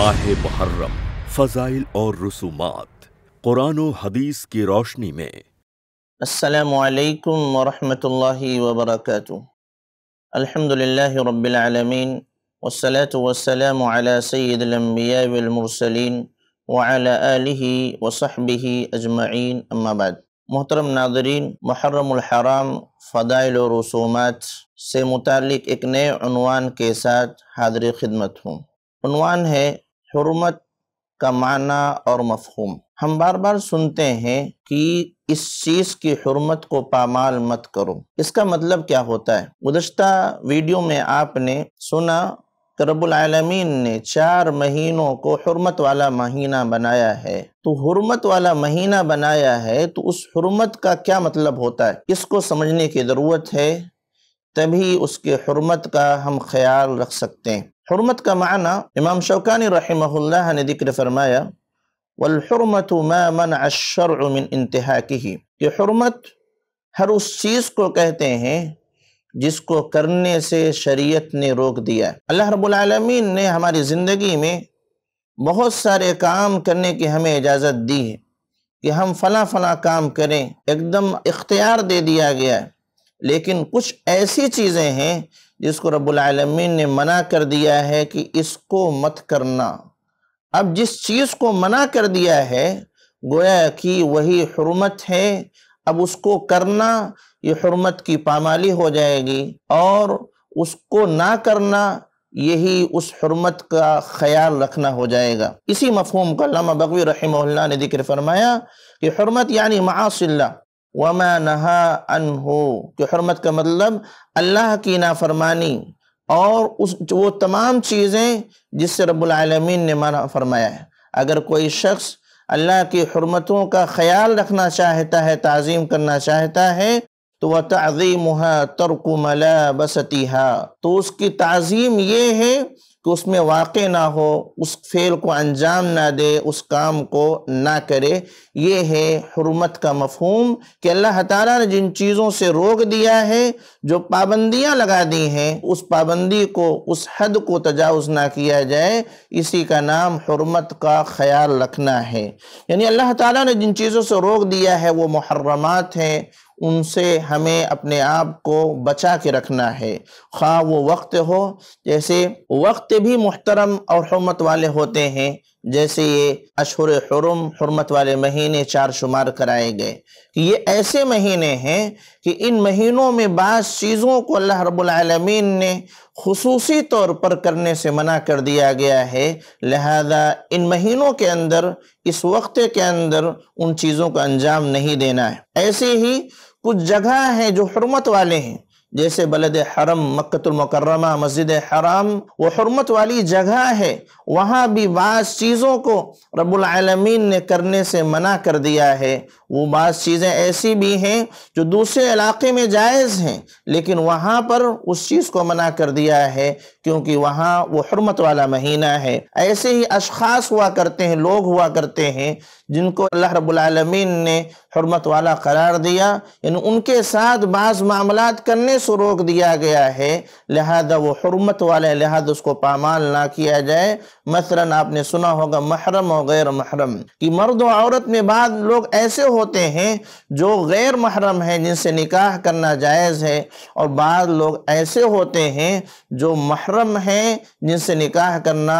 ماہ محرم فضائل اور رسومات قرآن و حدیث کی روشنی میں السلام علیکم ورحمۃ اللہ وبرکاتہ الحمد للہ رب العالمین والصلاة والسلام على سید الانبیاء والمرسلین وعلى آلہ وصحبہ اجمعین اما بعد محترم ناظرین محرم الحرام فضائل و رسومات سے متعلق ایک نئے عنوان کے ساتھ حاضر خدمت ہوں عنوان ہے حرمت کا معنی اور مفہوم ہم بار بار سنتے ہیں کہ اس چیز کی حرمت کو پامال مت کرو اس کا مطلب کیا ہوتا ہے گزشتہ ویڈیو میں آپ نے سنا کہ رب العالمین نے چار مہینوں کو حرمت والا مہینہ بنایا ہے تو حرمت والا مہینہ بنایا ہے تو اس حرمت کا کیا مطلب ہوتا ہے اس کو سمجھنے کی ضرورت ہے تبھی اس کے حرمت کا ہم خیال رکھ سکتے ہیں حرمت کا معنی امام شوکانی رحمہ اللہ نے ذکر فرمایا مَا مَنْعَ الشَّرْعُ مِنْ انتِحَاكِهِ کہ حرمت ہر اس چیز کو کہتے ہیں جس کو کرنے سے شریعت نے روک دیا اللہ رب العالمین نے ہماری زندگی میں بہت سارے کام کرنے کی ہمیں اجازت دی ہے کہ ہم فلاں فلاں کام کریں ایک دم اختیار دے دیا گیا ہے لیکن کچھ ایسی چیزیں ہیں جس کو رب العالمین نے منع کر دیا ہے کہ اس کو مت کرنا اب جس چیز کو منع کر دیا ہے گویا کہ وہی حرمت ہے اب اس کو کرنا یہ حرمت کی پامالی ہو جائے گی اور اس کو نہ کرنا یہی اس حرمت کا خیال رکھنا ہو جائے گا اسی مفہوم کا علامہ بغوی رحمہ اللہ نے ذکر فرمایا کہ حرمت یعنی معاش اللہ حرمت کا مطلب اللہ کی اور اس وہ تمام چیزیں جس سے رب العالمین نے مانا فرمایا ہے اگر کوئی شخص اللہ کی حرمتوں کا خیال رکھنا چاہتا ہے تعظیم کرنا چاہتا ہے تو وہ تعظیم ہے ترکم اللہ تو اس کی تعظیم یہ ہے کہ اس میں واقع نہ ہو اس فعل کو انجام نہ دے اس کام کو نہ کرے یہ ہے حرمت کا مفہوم کہ اللہ تعالیٰ نے جن چیزوں سے روک دیا ہے جو پابندیاں لگا دی ہیں اس پابندی کو اس حد کو تجاوز نہ کیا جائے اسی کا نام حرمت کا خیال رکھنا ہے یعنی اللہ تعالیٰ نے جن چیزوں سے روک دیا ہے وہ محرمات ہیں ان سے ہمیں اپنے آپ کو بچا کے رکھنا ہے خواہ وہ وقت ہو جیسے وقت بھی محترم اور حرمت والے ہوتے ہیں جیسے یہ اشہر حرم حرمت والے مہینے چار شمار کرائے گئے یہ ایسے مہینے ہیں کہ ان مہینوں میں بعض چیزوں کو اللہ رب العالمین نے خصوصی طور پر کرنے سے منع کر دیا گیا ہے لہذا ان مہینوں کے اندر اس وقت کے اندر ان چیزوں کو انجام نہیں دینا ہے ایسے ہی کچھ جگہ ہیں جو حرمت والے ہیں جیسے بلد حرم مکت المکرمہ مسجد حرام وہ حرمت والی جگہ ہے وہاں بھی بعض چیزوں کو رب العالمین نے کرنے سے منع کر دیا ہے وہ بعض چیزیں ایسی بھی ہیں جو دوسرے علاقے میں جائز ہیں لیکن وہاں پر اس چیز کو منع کر دیا ہے کیونکہ وہاں وہ حرمت والا مہینہ ہے ایسے ہی اشخاص ہوا کرتے ہیں لوگ ہوا کرتے ہیں جن کو اللہ رب العالمین نے حرمت والا قرار دیا دیا یعنی ان کے ساتھ بعض معاملات کرنے سے روک گیا ہے لہذا وہ حرمت والا لہذا اس کو پامال نہ کیا جائے مثلا آپ نے سنا ہوگا محرم و غیر محرم کہ مرد و عورت میں بعض لوگ ایسے ہوتے ہیں جو غیر محرم ہیں جن سے نکاح کرنا جائز ہے اور بعض لوگ ایسے ہوتے ہیں جو محرم محرم ہیں جن سے نکاح کرنا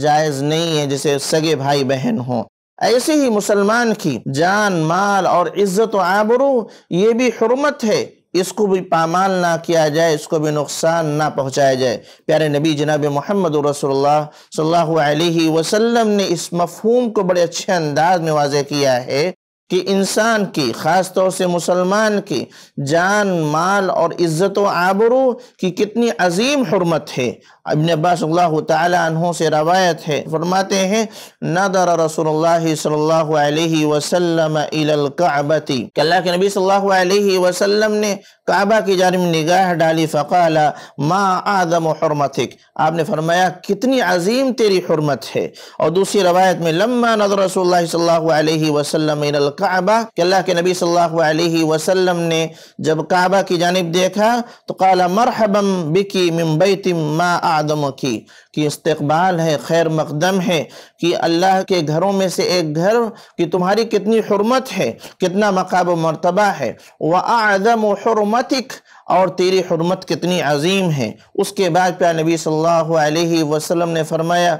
جائز نہیں ہے سگے بھائی بہن ہوں ایسے ہی مسلمان کی جان مال اور عزت و آبرو یہ بھی حرمت ہے اس کو بھی پامال نہ کیا جائے اس کو بھی نقصان نہ پہنچایا جائے پیارے نبی جناب محمد رسول اللہ صلی اللہ علیہ وسلم نے اس مفہوم کو بڑے اچھے انداز میں واضح کیا ہے کہ انسان کی خاص طور سے مسلمان کی جان مال اور عزت و عابرو کی کتنی عظیم حرمت ہے ابن عباس اللہ تعالی عنہ سے روایت ہے فرماتے ہیں نظر رسول اللہ صلی اللہ علیہ وسلم الی القعبتی کہ اللہ کے نبی صلی اللہ علیہ وسلم نے کعبہ کی جانب نگاہ ڈالی فقالا ما آدم حرمتک آپ نے فرمایا کتنی عظیم تیری حرمت ہے اور دوسری روایت میں لما نظر رسول اللہ صلی اللہ علیہ وسلم الی کعبہ کہ اللہ کے نبی صلی اللہ علیہ وسلم نے جب کعبہ کی جانب دیکھا تو قال مرحبا بکی من بیت ما آدم کی کہ استقبال ہے خیر مقدم ہے کہ اللہ کے گھروں میں سے ایک گھر کہ تمہاری کتنی حرمت ہے کتنا مقاب و مرتبہ ہے وَأَعْذَمُ حُرْمَتِكَ اور تیری حرمت کتنی عظیم ہے اس کے بعد پہ نبی صلی اللہ علیہ وسلم نے فرمایا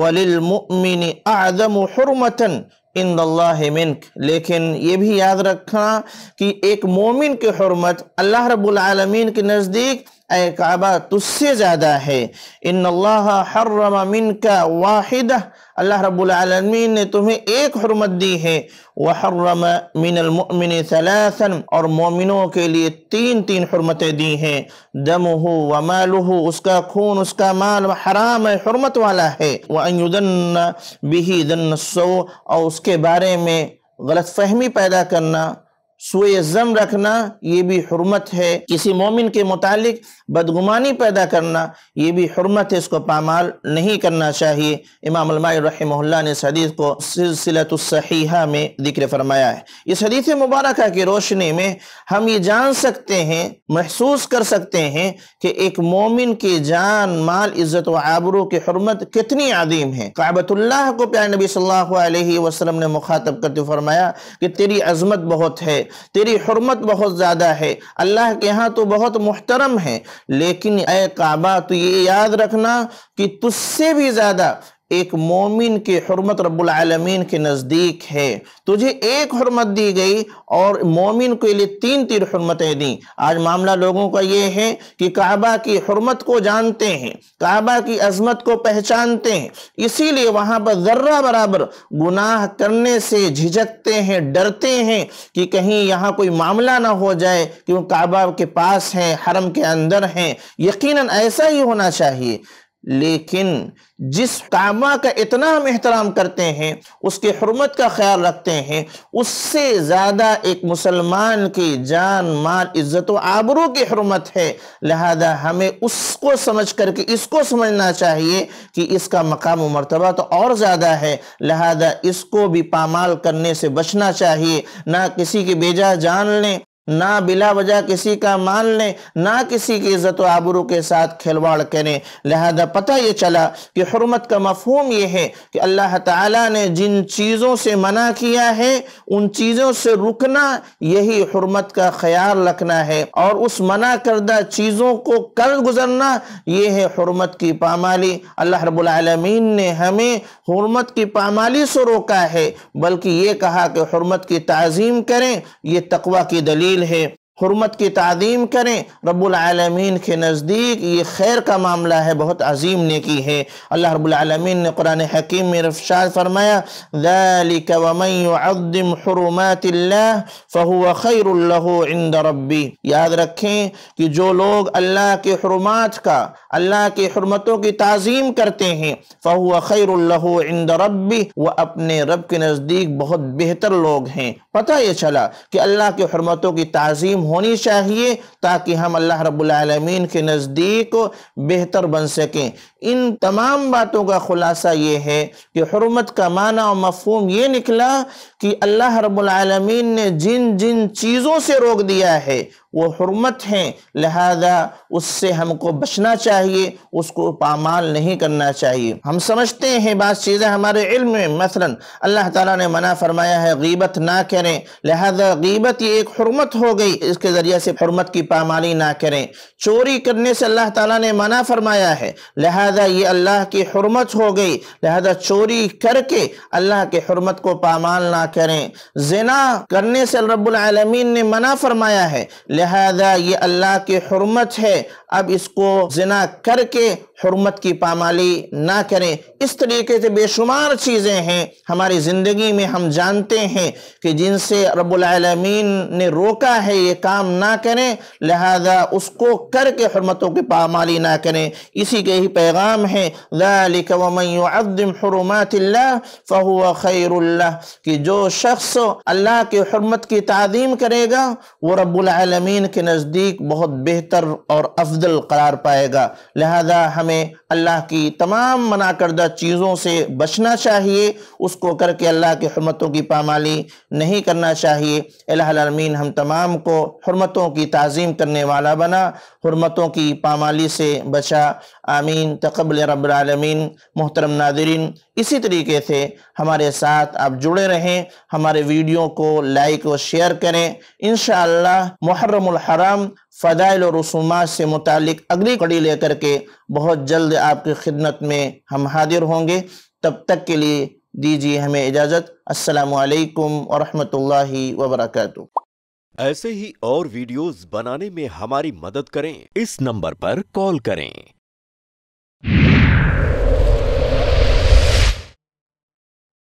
وَلِلْمُؤْمِنِ أَعْذَمُ حُرْمَةً ان اللہ منک لیکن یہ بھی یاد رکھنا کہ ایک مومن کے حرمت اللہ رب العالمین کے نزدیک اے کعبہ تس سے زیادہ ہے ان اللہ حرم من واحدہ اللہ رب العالمین نے تمہیں ایک حرمت دی ہے وحرم من المؤمن ثلاثا اور مومنوں کے لئے تین تین حرمتیں دی ہیں دمہ ومالہ اس کا خون اس کا مال حرام حرمت والا ہے وَأَن يُدَنَّ بِهِ دَنَّ السَّوْءَ اور اس کے کے بارے میں غلط فہمی پیدا کرنا سوئے زم رکھنا یہ بھی حرمت ہے کسی مومن کے متعلق بدگمانی پیدا کرنا یہ بھی حرمت ہے اس کو پامال نہیں کرنا چاہیے امام علماء الرحمہ اللہ نے اس حدیث کو سلسلت الصحیحہ میں ذکر فرمایا ہے اس حدیث مبارکہ کی روشنی میں ہم یہ جان سکتے ہیں محسوس کر سکتے ہیں کہ ایک مومن کی جان مال عزت و آبرو کی حرمت کتنی عظیم ہے قعبت اللہ کو پیار نبی صلی اللہ علیہ وسلم نے مخاطب کرتے فرمایا کہ تیری عظمت بہت ہے تیری حرمت بہت زیادہ ہے اللہ کے ہاں تو بہت محترم ہے لیکن اے کعبہ تو یہ یاد رکھنا کہ تجھ سے بھی زیادہ ایک مومن کے حرمت رب العالمین کے نزدیک ہے تجھے ایک حرمت دی گئی اور مومن کے لیے تین حرمتیں دیں آج معاملہ لوگوں کا یہ ہے کہ کعبہ کی حرمت کو جانتے ہیں کعبہ کی عظمت کو پہچانتے ہیں اسی لیے وہاں پر ذرہ برابر گناہ کرنے سے جھجکتے ہیں ڈرتے ہیں کہ کہیں یہاں کوئی معاملہ نہ ہو جائے کہ وہ کعبہ کے پاس ہیں حرم کے اندر ہیں یقیناً ایسا ہی ہونا چاہیے لیکن جس کاما کا اتنا ہم احترام کرتے ہیں اس کے حرمت کا خیال رکھتے ہیں اس سے زیادہ ایک مسلمان کی جان مال عزت و آبروں کی حرمت ہے لہذا ہمیں اس کو سمجھ کر کے اس کو سمجھنا چاہیے کہ اس کا مقام و مرتبہ تو اور زیادہ ہے لہذا اس کو بھی پامال کرنے سے بچنا چاہیے نہ کسی کے بیجا جان لیں نہ بلا وجہ کسی کا مان لیں نہ کسی کی عزت و آبرو کے ساتھ کھلواڑ کریں لہذا پتہ یہ چلا کہ حرمت کا مفہوم یہ ہے کہ اللہ تعالیٰ نے جن چیزوں سے منع کیا ہے ان چیزوں سے رکنا یہی حرمت کا خیال رکھنا ہے اور اس منع کردہ چیزوں کو کر گزرنا یہ ہے حرمت کی پامالی اللہ رب العالمین نے ہمیں حرمت کی پامالی سے روکا ہے بلکہ یہ کہا کہ حرمت کی تعظیم کریں یہ تقوی کی دلیل ہے حرمت کی تعظیم کریں رب العالمین کے نزدیک یہ خیر کا معاملہ ہے بہت عظیم نے کی ہے اللہ رب العالمین نے قرآن حکیم میں فرمایا فہو خیر اللہ اندو ربی یاد رکھیں کہ جو لوگ اللہ کے حرمات کا اللہ کی حرمتوں کی تعظیم کرتے ہیں فہو اخیر اللہ رَبِّ وہ اپنے رب کے نزدیک بہت بہتر لوگ ہیں پتہ یہ چلا کہ اللہ کی حرمتوں کی تعظیم ہونی چاہیے تاکہ ہم اللہ رب العالمین کے نزدیک بہتر بن سکیں ان تمام باتوں کا خلاصہ یہ ہے کہ حرمت کا معنی و مفہوم یہ نکلا کہ اللہ رب العالمین نے جن جن چیزوں سے روک دیا ہے وہ حرمت ہیں لہذا اس سے ہم کو بچنا چاہیے اس کو پامال نہیں کرنا چاہیے ہم سمجھتے ہیں بعض چیزیں ہمارے علم میں مثلا اللہ تعالیٰ نے منع فرمایا ہے غیبت نہ کریں لہذا غیبت یہ ایک حرمت ہو گئی اس کے ذریعے سے حرمت کی پامالی نہ کریں چوری کرنے سے اللہ تعالیٰ نے منع فرمایا ہے لہذا لہذا یہ اللہ کی حرمت ہو گئی لہذا چوری کر کے اللہ کی حرمت کو پامال نہ کریں زنا کرنے سے رب العالمین نے منع فرمایا ہے لہذا یہ اللہ کی حرمت ہے اب اس کو زنا کر کے حرمت کی پامالی نہ کریں اس طریقے سے بے شمار چیزیں ہیں ہماری زندگی میں ہم جانتے ہیں کہ جن سے رب العالمین نے روکا ہے یہ کام نہ کریں لہذا اس کو کر کے حرمتوں کی پامالی نہ کریں اسی کے ہی پیغام ہے ذَلِكَ يُعَظِّمْ حُرُمَاتِ اللَّهِ فَهُوَ خَيْرُ اللَّهِ کہ جو شخص اللہ کی حرمت کی تعظیم کرے گا وہ رب العالمین کے نزدیک بہت بہتر اور افضل قرار پائے گا لہذا ہم ہمیں اللہ کی تمام منع کردہ چیزوں سے بچنا چاہیے اس کو کر کے اللہ کی حرمتوں کی پامالی نہیں کرنا چاہیے الہ العالمین ہم تمام کو حرمتوں کی تعظیم کرنے والا بنا حرمتوں کی پامالی سے بچا آمین تقبل رب العالمین محترم ناظرین اسی طریقے سے ہمارے ساتھ آپ جڑے رہیں ہمارے ویڈیو کو لائک اور شیئر کریں انشاءاللہ محرم الحرام فضائل و رسومات سے متعلق اگلی کڑی لے کر کے بہت جلد آپ خدمت میں ہم حاضر ہوں گے تب تک کے لیے دیجیے ہمیں اجازت السلام علیکم ورحمۃ اللہ وبرکاتہ ایسے ہی اور ویڈیوز بنانے میں ہماری مدد کریں اس نمبر پر کال کریں